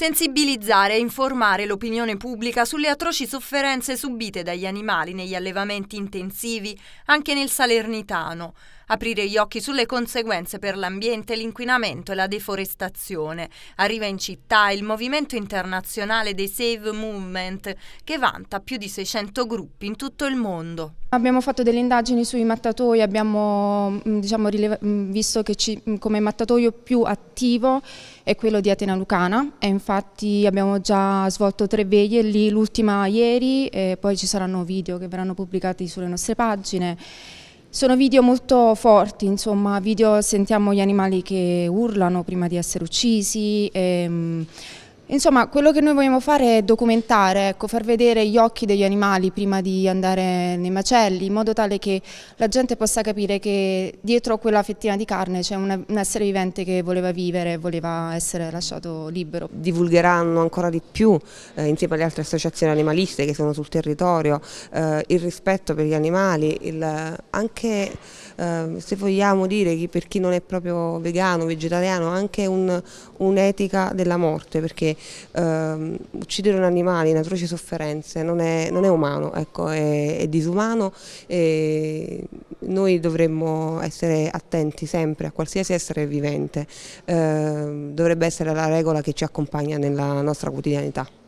Sensibilizzare e informare l'opinione pubblica sulle atroci sofferenze subite dagli animali negli allevamenti intensivi, anche nel Salernitano aprire gli occhi sulle conseguenze per l'ambiente, l'inquinamento e la deforestazione. Arriva in città il movimento internazionale dei Save Movement che vanta più di 600 gruppi in tutto il mondo. Abbiamo fatto delle indagini sui mattatoi, abbiamo mm, diciamo, mm, visto che ci, mm, come mattatoio più attivo è quello di Atena Lucana e infatti abbiamo già svolto tre veglie lì, l'ultima ieri e poi ci saranno video che verranno pubblicati sulle nostre pagine. Sono video molto forti, insomma, video sentiamo gli animali che urlano prima di essere uccisi, e, ehm, Insomma, quello che noi vogliamo fare è documentare, ecco, far vedere gli occhi degli animali prima di andare nei macelli, in modo tale che la gente possa capire che dietro quella fettina di carne c'è un, essere vivente che voleva vivere, voleva essere lasciato libero. Divulgheranno ancora di più, eh, insieme alle altre associazioni animaliste che sono sul territorio, eh, il rispetto per gli animali, il, anche eh, se vogliamo dire che per chi non è proprio vegano, vegetariano, anche un'etica un della morte, perché eh, uccidere un animale in atroci sofferenze non è, non è umano, ecco, è, è, disumano e noi dovremmo essere attenti sempre a qualsiasi essere vivente, eh, dovrebbe essere la regola che ci accompagna nella nostra quotidianità.